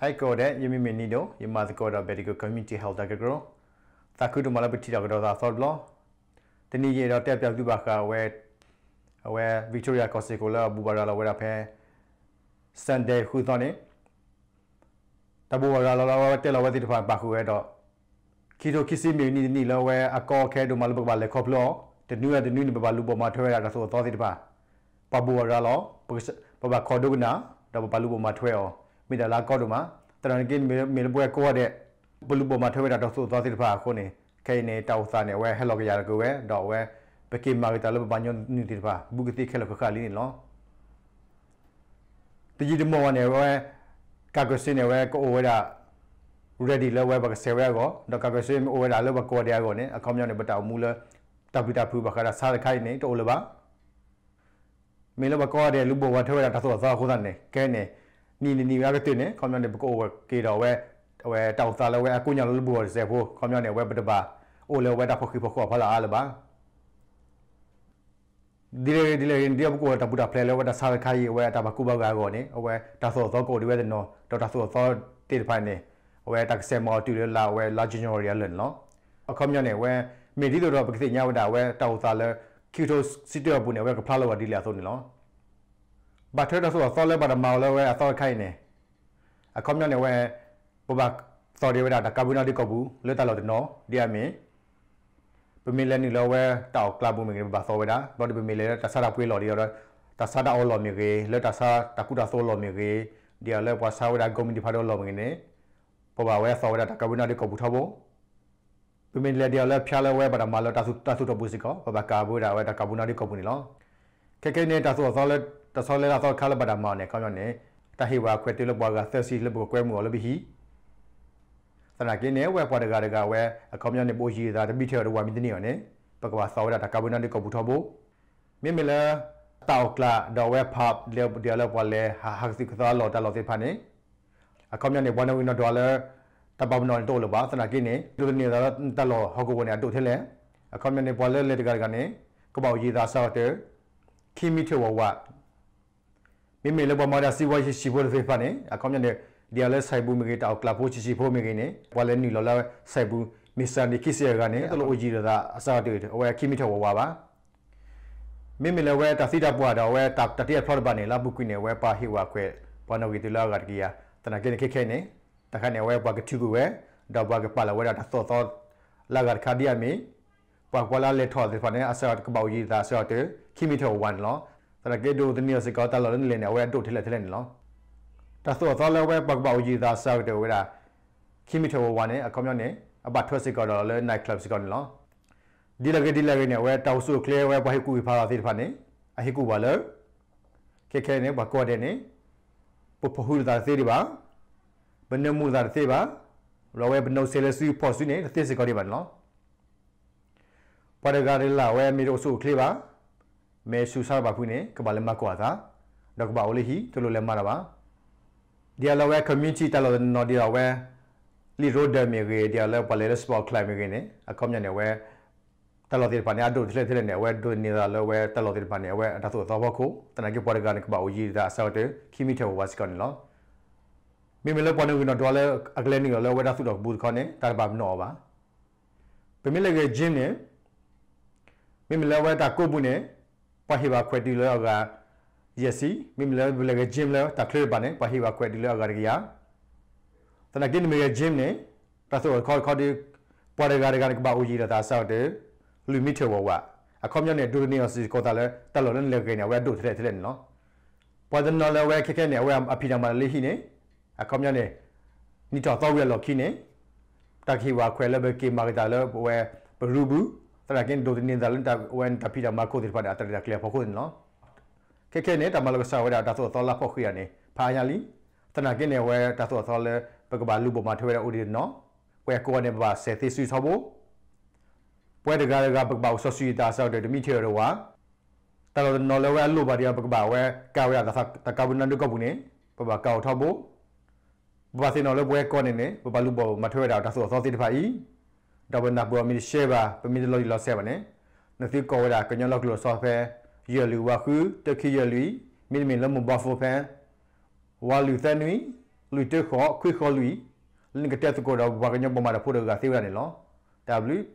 Hi Koda Yemi Menido Yemaz Koda Bedigo Community Health Dagro Taku to Malapiti Dagro da Thor Blo တနည်းရတော့တက်ပြောက်ပြပါခါဝဲအဝဲ Victoria Coast ကိုလာဘူဘာလာဝဲတာဖဲ Sunday ခုသောနေတဘူဘာလာလာဝဲတက်လာဝဲတိတဖာပါခုဝဲတော့ခီတိုခီစီမီနီနီလာဝဲအကောခဲတို့မလဘပါလေခေါပလောတနူးရတနူးနေပပါလူပေါ်မှာထွဲရတာဆိုတော့သောတိတဖာပဘူဘာလာလောပဘခေါ်ဒုကနာတဘပါလူပေါ်မှာထွဲအောင်မီတာလာကော့တို့မှာတရန်ကင်းမေလပွဲကိုရတဲ့ဘလူပေါ်မှာထွက်ရတာတော့ဆိုသွားစစ်တဖာခုနေခဲနေတောက်စားနေဝဲဟဲလော့ကရကိုဝဲတော့ဝဲပကေမာရီတာလဘညွန်နီတီဖာဘူကတိခဲလခခလီနီလောတကြီးတမောနေဝဲကာကစင်းနေဝဲကိုဝဲတာ ready လဲဝဲဘကဆေဝဲကောတော့ကာကစင်းအိုဝဲတာလဘကောတရားကောနေအကောင်းမြောက်နေပတောက်မူလဲတပ်ပီတာဖူဘခါတာစားခိုင်နေတိုးလဘမေလဘကောတဲ့လူဘဝထွက်ရတာတော့သွားခိုးတာနေကဲနေနီနီနီရကတင်နေခေါမျောနေပကိုဝကေတော်ဝဲဝဲတောက်သားလဝဲအကူညာလဘူရစေဖို့ခေါမျောနေဝဲပတပါအိုလဝဲတာဖခိဖခေါဖလာအလဘာဒီလေဒီလေဒီဘကိုတာပူတာဖလဲလဝဲတာဆာခါရီဝဲတာဘကူဘကာကောနေအဝဲတာဆောသောကိုဒီဝဲတဲ့နော်ဒေါက်တာဆောသောတေဖိုင်နေဝဲတက်ဆေမော်တူလာဝဲလာဂျင်ယောရီလန်နော်အခမျောနေဝဲမေဒီလိုတော့ပကတိညာဝတာဝဲတောက်သားလ Kyoto City of Bune ဝဲကဖလာလဝဒီလာဆိုနေနော်บัตเทอร์ตัวส่วนเล่บัตรเมาแล้วเว้ยซอยไข่เนี่ยอะคอมเนี่ยเว้ยปบักซอเดียวดาตะกาบุนาดิกบูเลือดตลอดเนาะเดียมีပမီလန်နီလောဝဲတောက်ကလပ်ဘူးမြေဘာသောဝဲတာဘောဒီပမီလေတဆာတာပွေးလော်ဒီရောတဆာတာအော်လော်မြေကေလက်တဆာတကူတာဆိုလော်မြေကေဒီရလက်ပွားဆာဝဲတာဂိုမီဒီဖာတော်လော်မြေနေပဘာဝဲဆောဝဲတာတကဘူနာဒီကဘူထဘောပမီလေဒီရလက်ဖျားလဲဝဲဘာမာလော်တဆူတဆူတော့ဘူးစီကောပဘာကာဘူတာဝဲတကဘူနာဒီကဘူနီလောခဲခဲနေတာဆိုသောလက်တဆောလဲလာသောခါလပတာမောင်းနဲ့ကောင်းရနဲ့တဟိဝါခွဲတေလပွားကဆက်စီလဘကွဲမှုော်လဘီဟီသနာကင်းနဲ့ဝဲပွားတကတကဝဲအကောင်မြောင်းနဲ့ပိုရှိတာတပိထဲတော်ဝါမီတနေရောနဲ့ပကဝါဆောရတာကာဗွန်နိုက်ကပူထဘိုမြေမလဲတောက်ကလာဒေါ်ဝဲဖပ်လေဒီလပွားလဲဟာဟက်စီကသာလော်တာလော်စီဖာနေအကောင်မြောင်းနဲ့ဝါနဝင်းဒေါ်လာတပပနော်တို့လိုပါသနာကင်းနဲ့လူနေတာတလော်ဟောက်ကိုဝင်တို့ထဲလဲအကောင်မြောင်းနဲ့ပွားလဲလေတကတကနဲ့ကပောက်ရေးသားဆော့တဲ့ခီမီထေဝဝဒီမေလဘမာဒစီဝါရှိရှိဖို့ဖေဖာနေအကောင်မြတ်တဲ့ဒီအလဲဆိုင်ဘူးမကေတောက်ကလဖို့ရှိရှိဖို့မကေနေဘွာလဲနီလော်လာဆိုင်ဘူးမစ္စတာနီကိစီယာကနေတလို့အကြီးရတာအစားတွေ့အဝဲခိမိထော်ဝါပါမိမိလည်းဝဲတသိတပွားတော့ဝဲတတတိယဖလော့ဘာနေလာဘူးကွိနေဝဲပါဟိဝါခွဲဘနဝီတူလာဂတ်ကီယာတနကေခေခဲနေတခါနေဝဲဘွားကတူကဝဲတော့ဘွားကပါလာဝဲတာသောသောလာဂတ်ခါဒီယာမီပွားကွာလာလေထော်ဒီဖာနေအစားကဘောက်ကြီးတာဆော့တဲခိမိထော်ဝန်လောသရကေဒိုဒနီယစကောတလော်နီလေနေဝဲဒိုထလက်ထလက်နေလောတသောသောလဲဝဲပကပအူကြီးသားဆောက်တဲ့ဝဲတာခီမီထောဝါနေအကောင်မြောင်းနေအပတ်ထွက်စကောတော်လဲနိုင်ကလပ်စကောနေလောဒီလကေဒီလကေနေဝဲတောက်ဆုကလဲဝဲဘဟိကူဖာသာသေးတဖာနေအဟိကူပါလောခေခဲနေဘကောတဲ့နေပပဟူဒါသေးဒီပါဘနမူဒါသေးပါ လောဝဲဘနုဆေလဆူဖော်ဆူနေသေစကောဒီပါနော်ပရဂါရလာဝဲမီရိုဆုကလေးပါမဲဆူဆာဘာခုနေကဘာလမကွာသာဒကဘာအိုလေဟီတလိုလမရပါဒီလာဝဲ community တလောနော်ဒီလာဝဲလီရိုဒမီရေဒီလာပလဲစပေါ့ကလိုင်မီကနေအကောမြနေဝဲတလောဒီပန်ရဒိုထလက်ထလက်နေဝဲဒိုနေလာလောဝဲတလောဒီပန်နေဝဲဒါဆိုသောဘခုတနကေပေါ်ကန်ကဘာအိုယီဒါဆောက်တခီမီထဝတ်စကန်လောမိမလပေါ်နေကတော့ဒေါ်လာအကလဲနေလောဝဲဒါဆိုတော့ဘူးခေါနေတာဘာမနော်ပါပြမလကေဂျင်းနေမိမလဝဲတာကိုဘူးနေ pahiba kweti lo ga yesi mim le bule ga gym le ta clear bane pahiba kweti lo ga ga ya tana kin me ga gym ne ta so call call di pa de ga ga ba u ji da ta sa de lu mi the wa wa a kom yo ne du ni si ko ta le ta lo ne le ga ne wa du thre thre no pa de no le wa ke ke ne wa a phi da ma le hi ne a kom yo ne ni ta taw ya lo ki ne ta ki wa kwe le be ki ma ga ta le wa ဘရူဘူး tarakin do tinin dalin ta wen tapi da marko dir pada tara clear pokun no ke ke ne ta malo sa wa da so tola pokhu ya ne pha ya li tarakin ne wa da so so le pagba lu bo ma thwe da odi no kwa ko ne ba se thi su so bo ပွဲတကားကပကပောက်ဆော့ဆီတာဆောက်တယ်ဒမီထီရောဝါတာလောနော်လဝဲလိုပါတရားပကပဝဲကာဝရတာတကဘနန်ဒုကဘူးနေပပကောက်ထောက်ဖို့ပပစင်တော်လပွဲကောနေနေပပလူပေါ်မထွဲတာဒါဆိုသောစီတဖာဤดาวนาบัวมีเชบาเป็นมีลอยลอเซบันเนนฟิกอวดากันยอนลอกลอซอฟเฟเยลูวาคือตะคีเยลุยมีมีลมบอฟโฟแฟวาลูเซนุยลุยเตขอคุยขอลุยลินกะเตตโกดาวบากันยอนบมาดาพูดกาซิวดาเนลอ W